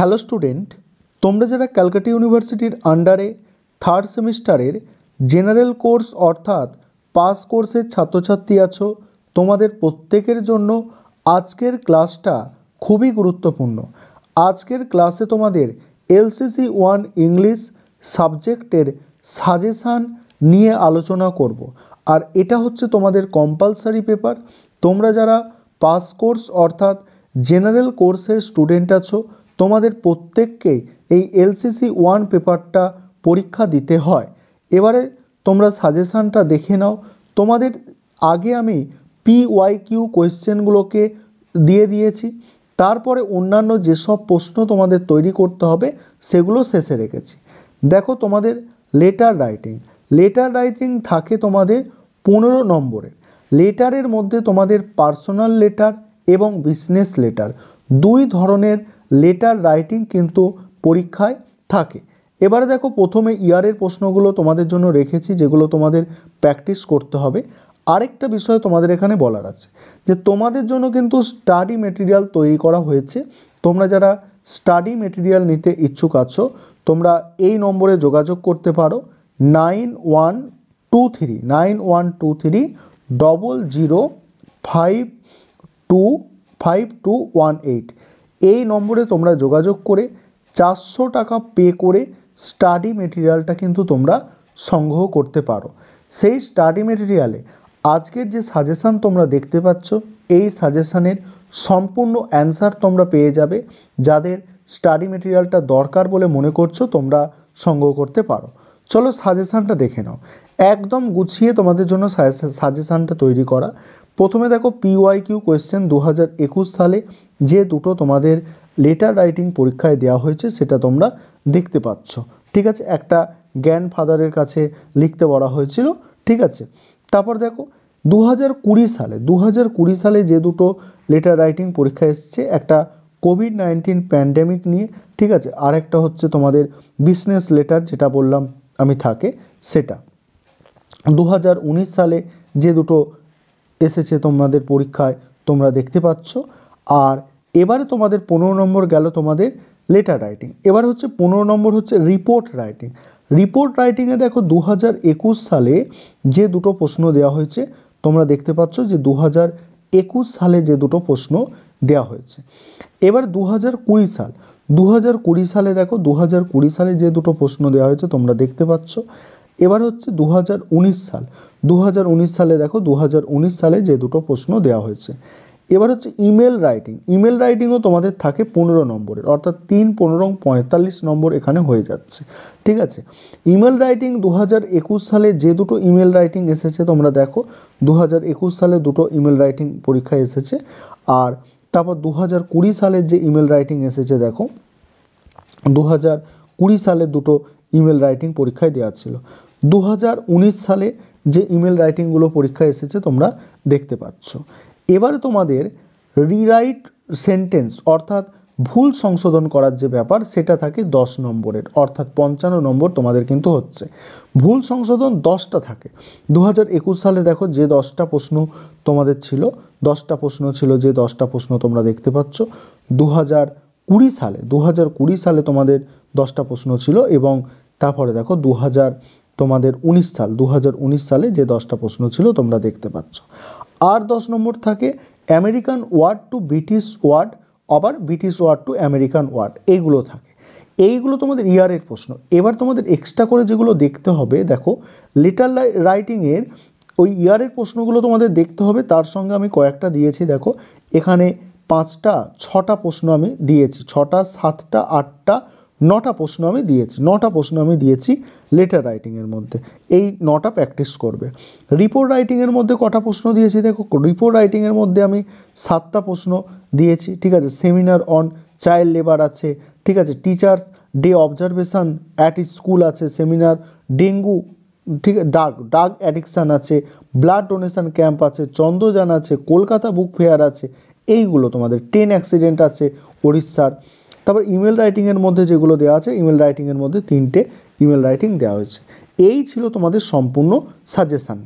hello student তোমরা যারা ক্যালকাটা ইউনিভার্সিটির আন্ডারে থার্ড সেমিস্টারের জেনারেল কোর্স অর্থাৎ পাস কোর্সের ছাত্রছাত্রী আছো তোমাদের প্রত্যেকের জন্য আজকের ক্লাসটা খুবই গুরুত্বপূর্ণ আজকের ক্লাসে তোমাদের এলসিসি ওয়ান ইংলিশ সাবজেক্টের সাজেশান নিয়ে আলোচনা করব আর এটা হচ্ছে তোমাদের কম্পালসারি পেপার তোমরা যারা পাস কোর্স অর্থাৎ জেনারেল কোর্সের স্টুডেন্ট আছো তোমাদের প্রত্যেককে এই এলসিসি ওয়ান পেপারটা পরীক্ষা দিতে হয় এবারে তোমরা সাজেশানটা দেখে নাও তোমাদের আগে আমি পি ওয়াই কিউ কোয়েশ্চেনগুলোকে দিয়ে দিয়েছি তারপরে অন্যান্য যেসব প্রশ্ন তোমাদের তৈরি করতে হবে সেগুলো শেষে রেখেছি দেখো তোমাদের লেটার রাইটিং লেটার রাইটিং থাকে তোমাদের পনেরো নম্বরের লেটারের মধ্যে তোমাদের পার্সোনাল লেটার এবং বিজনেস লেটার দুই ধরনের লেটার রাইটিং কিন্তু পরীক্ষায় থাকে এবারে দেখো প্রথমে ইয়ারের প্রশ্নগুলো তোমাদের জন্য রেখেছি যেগুলো তোমাদের প্র্যাকটিস করতে হবে আরেকটা বিষয় তোমাদের এখানে বলার আছে যে তোমাদের জন্য কিন্তু স্টাডি মেটেরিয়াল তৈরি করা হয়েছে তোমরা যারা স্টাডি মেটেরিয়াল নিতে ইচ্ছুক আছো তোমরা এই নম্বরে যোগাযোগ করতে পারো nine one two three nine one two three double zero five two five two one eight এই নম্বরে তোমরা যোগাযোগ করে চারশো টাকা পে করে স্টাডি মেটেরিয়ালটা কিন্তু তোমরা সংগ্রহ করতে পারো সেই স্টাডি মেটেরিয়ালে আজকের যে সাজেশান তোমরা দেখতে পাচ্ছ এই সাজেশানের সম্পূর্ণ অ্যান্সার তোমরা পেয়ে যাবে যাদের স্টাডি মেটেরিয়ালটা দরকার বলে মনে করছো তোমরা সংগ্রহ করতে পারো চলো সাজেশানটা দেখে নাও একদম গুছিয়ে তোমাদের জন্য সাজেশানটা তৈরি করা প্রথমে দেখো পিওয়াই কিউ কোয়েশ্চেন দু সালে যে দুটো তোমাদের লেটার রাইটিং পরীক্ষায় দেওয়া হয়েছে সেটা তোমরা দেখতে পাচ্ছ ঠিক আছে একটা জ্ঞান ফাদারের কাছে লিখতে বলা হয়েছিল ঠিক আছে তারপর দেখো দু সালে দু সালে যে দুটো লেটার রাইটিং পরীক্ষা এসছে একটা কোভিড নাইন্টিন প্যান্ডেমিক নিয়ে ঠিক আছে আর একটা হচ্ছে তোমাদের বিজনেস লেটার যেটা বললাম আমি থাকে সেটা দু সালে যে দুটো এসেছে তোমাদের পরীক্ষায় তোমরা দেখতে পাচ্ছ আর এবারে তোমাদের পনেরো নম্বর গেল তোমাদের লেটার রাইটিং এবার হচ্ছে পনেরো নম্বর হচ্ছে রিপোর্ট রাইটিং রিপোর্ট রাইটিংয়ে দেখো দু হাজার একুশ সালে যে দুটো প্রশ্ন দেওয়া হয়েছে তোমরা দেখতে পাচ্ছ যে দু হাজার একুশ সালে যে দুটো প্রশ্ন দেওয়া হয়েছে এবার দু হাজার কুড়ি সাল দু হাজার কুড়ি সালে দেখো দু হাজার কুড়ি সালে যে দুটো প্রশ্ন দেওয়া হয়েছে তোমরা দেখতে পাচ্ছ এবার হচ্ছে দু হাজার উনিশ সাল দু সালে দেখো দু সালে যে দুটো প্রশ্ন দেওয়া হয়েছে এবার হচ্ছে ইমেল রাইটিং ইমেল রাইটিংও তোমাদের থাকে পনেরো নম্বরের অর্থাৎ তিন পনেরো পঁয়তাল্লিশ নম্বর এখানে হয়ে যাচ্ছে ঠিক আছে ইমেল রাইটিং দু সালে যে দুটো ইমেল রাইটিং এসেছে তোমরা দেখো দু সালে দুটো ইমেল রাইটিং পরীক্ষা এসেছে আর তারপর দু কুড়ি সালের যে ইমেল রাইটিং এসেছে দেখো দু কুড়ি সালে দুটো ইমেল রাইটিং পরীক্ষায় দেওয়া ছিল দু সালে যে ইমেল রাইটিংগুলো পরীক্ষায় এসেছে তোমরা দেখতে পাচ্ছ এবারে তোমাদের রিরাইট সেন্টেন্স অর্থাৎ ভুল সংশোধন করার যে ব্যাপার সেটা থাকে দশ নম্বরের অর্থাৎ পঞ্চান্ন নম্বর তোমাদের কিন্তু হচ্ছে ভুল সংশোধন দশটা থাকে দু সালে দেখো যে দশটা প্রশ্ন তোমাদের ছিল দশটা প্রশ্ন ছিল যে দশটা প্রশ্ন তোমরা দেখতে পাচ্ছ দু কুড়ি সালে দু কুড়ি সালে তোমাদের দশটা প্রশ্ন ছিল এবং তারপরে দেখো দু তোমাদের উনিশ সাল দু সালে যে দশটা প্রশ্ন ছিল তোমরা দেখতে পাচ্ছ আর দশ নম্বর থাকে American word to British word আবার British word to American word এইগুলো থাকে এইগুলো তোমাদের ইয়ারের প্রশ্ন এবার তোমাদের এক্সট্রা করে যেগুলো দেখতে হবে দেখো লিটার রাইটিংয়ের ওই ইয়ারের প্রশ্নগুলো তোমাদের দেখতে হবে তার সঙ্গে আমি কয়েকটা দিয়েছি দেখো এখানে পাঁচটা ছটা প্রশ্ন আমি দিয়েছি ছটা সাতটা আটটা নটা প্রশ্ন আমি দিয়েছি নটা প্রশ্ন আমি দিয়েছি লেটার রাইটিংয়ের মধ্যে এই নটা প্র্যাকটিস করবে রিপোর্ট রাইটিংয়ের মধ্যে কটা প্রশ্ন দিয়েছি দেখো রিপোর্ট রাইটিংয়ের মধ্যে আমি সাতটা প্রশ্ন দিয়েছি ঠিক আছে সেমিনার অন চাইল্ড লেবার আছে ঠিক আছে teachers day observation at school আছে সেমিনার ডেঙ্গু ঠিক ডাক ডাক অ্যাডিকশান আছে ব্লাড ডোনেশান ক্যাম্প আছে চন্দ্রযান আছে কলকাতা বুক ফেয়ার আছে এইগুলো তোমাদের ট্রেন অ্যাক্সিডেন্ট আছে উড়িষ্যার তারপর ইমেল রাইটিংয়ের মধ্যে যেগুলো দেওয়া আছে ইমেল রাইটিংয়ের মধ্যে তিনটে ইমেল রাইটিং দেওয়া হয়েছে এই ছিল তোমাদের সম্পূর্ণ সাজেশান